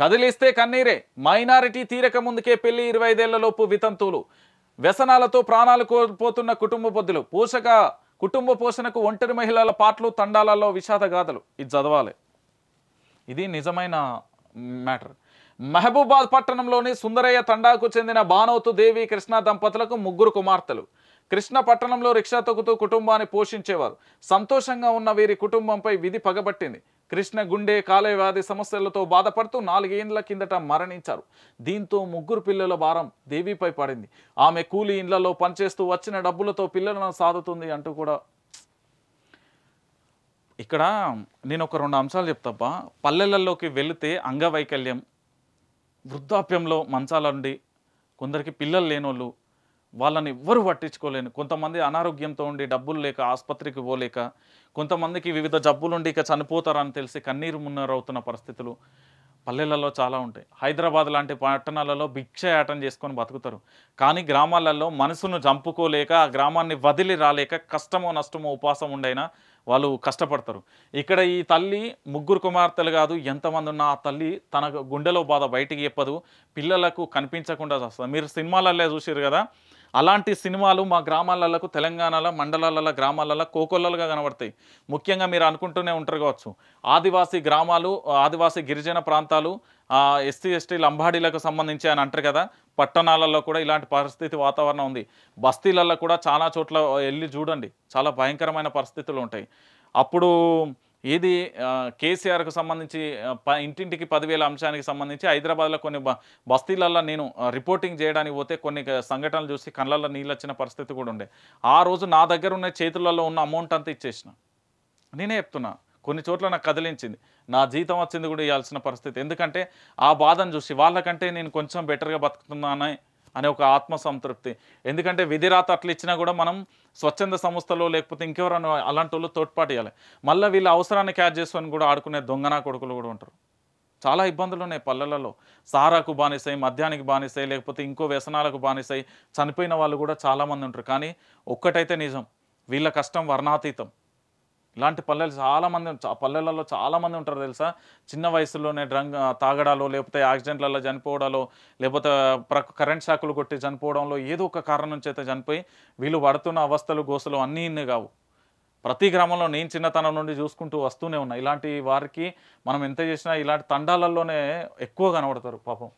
కదిలిస్తే కన్నీరే మైనారిటీ తీరక ముందుకే పెళ్లి ఇరవై ఐదేళ్లలోపు వితంతువులు వ్యసనాలతో ప్రాణాలు కోల్పోతున్న కుటుంబ పొద్దులు పోషక కుటుంబ పోషణకు ఒంటరి మహిళల పాటలు తండాలలో విషాదగాథలు ఇది చదవాలి ఇది నిజమైన మ్యాటర్ మహబూబాద్ పట్టణంలోని సుందరయ్య తండాకు చెందిన బానోతు దేవి కృష్ణ దంపతులకు ముగ్గురు కుమార్తెలు కృష్ణ పట్టణంలో రిక్షా తొక్కుతూ కుటుంబాన్ని పోషించేవారు సంతోషంగా ఉన్న వీరి కుటుంబంపై విధి పగబట్టింది కృష్ణ గుండె కాలే వ్యాధి సమస్యలతో బాధపడుతూ నాలుగేండ్ల కిందట మరణించారు దీంతో ముగ్గురు పిల్లల భారం దేవిపై పడింది ఆమె కూలి ఇండ్లలో పనిచేస్తూ వచ్చిన డబ్బులతో పిల్లలను సాదుతుంది అంటూ కూడా ఇక్కడ నేను ఒక రెండు అంశాలు చెప్తాబ్బా పల్లెలలోకి వెళితే అంగవైకల్యం వృద్ధాప్యంలో మంచాలండి కొందరికి పిల్లలు లేనోళ్ళు వాళ్ళని ఎవ్వరూ పట్టించుకోలేను కొంతమంది అనారోగ్యంతో ఉండి డబ్బులు లేక ఆసుపత్రికి పోలేక కొంతమందికి వివిధ ఉండి ఇక చనిపోతారని తెలిసి కన్నీరు మున్నరవుతున్న పరిస్థితులు పల్లెలలో చాలా ఉంటాయి హైదరాబాద్ లాంటి పట్టణాలలో భిక్షయాటం చేసుకొని బతుకుతారు కానీ గ్రామాలలో మనసును చంపుకోలేక ఆ గ్రామాన్ని వదిలి రాలేక కష్టమో నష్టమో ఉపాసం ఉండైనా వాళ్ళు కష్టపడతారు ఇక్కడ ఈ తల్లి ముగ్గురు కుమార్తెలు కాదు ఎంతమంది ఉన్నా ఆ తల్లి తన గుండెలో బాధ బయటికి చెప్పదు పిల్లలకు కనిపించకుండా చేస్తుంది మీరు సినిమాలలో చూసారు కదా అలాంటి సినిమాలు మా గ్రామాలకు తెలంగాణలో మండలాలలో గ్రామాలలో కోకొల్లలుగా కనబడతాయి ముఖ్యంగా మీరు అనుకుంటూనే ఉంటారు కావచ్చు ఆదివాసీ గ్రామాలు ఆదివాసీ గిరిజన ప్రాంతాలు ఎస్సీ ఎస్టీ లంబాడీలకు సంబంధించి అని అంటారు కదా పట్టణాలలో కూడా ఇలాంటి పరిస్థితి వాతావరణం ఉంది బస్తీలలో కూడా చాలా చోట్ల వెళ్ళి చూడండి చాలా భయంకరమైన పరిస్థితులు ఉంటాయి అప్పుడు ఇది కేసీఆర్కు సంబంధించి ప ఇంటింటికి పదివేల అంశానికి సంబంధించి హైదరాబాద్లో కొన్ని బస్తీలల్లో నేను రిపోర్టింగ్ చేయడానికి పోతే కొన్ని సంఘటనలు చూసి కళ్ళల్లో నీళ్ళు వచ్చిన పరిస్థితి కూడా ఉండే ఆ రోజు నా దగ్గర ఉన్న చేతులలో ఉన్న అమౌంట్ అంతా ఇచ్చేసిన నేనే చెప్తున్నా కొన్ని చోట్ల నాకు కదిలించింది నా జీతం వచ్చింది కూడా ఇవ్వాల్సిన పరిస్థితి ఎందుకంటే ఆ బాధను చూసి వాళ్ళకంటే నేను కొంచెం బెటర్గా బతుకుతున్నానని అనే ఒక ఆత్మసంతృప్తి ఎందుకంటే విధిరాత అట్లా ఇచ్చినా కూడా మనం స్వచ్ఛంద సంస్థలో లేకపోతే ఇంకెవరన్నా అలాంటి వాళ్ళు తోడ్పాటు ఇవ్వాలి మళ్ళీ వీళ్ళ అవసరాన్ని క్యాచ్ చేసుకొని కూడా ఆడుకునే దొంగన కొడుకులు కూడా ఉంటారు చాలా ఇబ్బందులు ఉన్నాయి పల్లెలలో సారాకు బానిసై మద్యానికి బానిసై లేకపోతే ఇంకో వ్యసనాలకు బానిసై చనిపోయిన వాళ్ళు కూడా చాలామంది ఉంటారు కానీ ఒక్కటైతే నిజం వీళ్ళ కష్టం వర్ణాతీతం ఇలాంటి పల్లెలు చాలామంది పల్లెలలో చాలామంది ఉంటారు తెలుసా చిన్న వయసులోనే డ్రంగ్ తాగడాలో లేకపోతే యాక్సిడెంట్లలో చనిపోవడాలో లేకపోతే కరెంట్ షాకులు కొట్టి చనిపోవడంలో ఏదో ఒక కారణం చేత చనిపోయి వీళ్ళు పడుతున్న అవస్థలు గోసలు అన్నీ ఇన్ని కావు ప్రతి గ్రామంలో నేను చిన్నతనం నుండి చూసుకుంటూ వస్తూనే ఉన్నా ఇలాంటి వారికి మనం ఎంత చేసినా ఇలాంటి తండాలలోనే ఎక్కువ కనబడతారు పాపం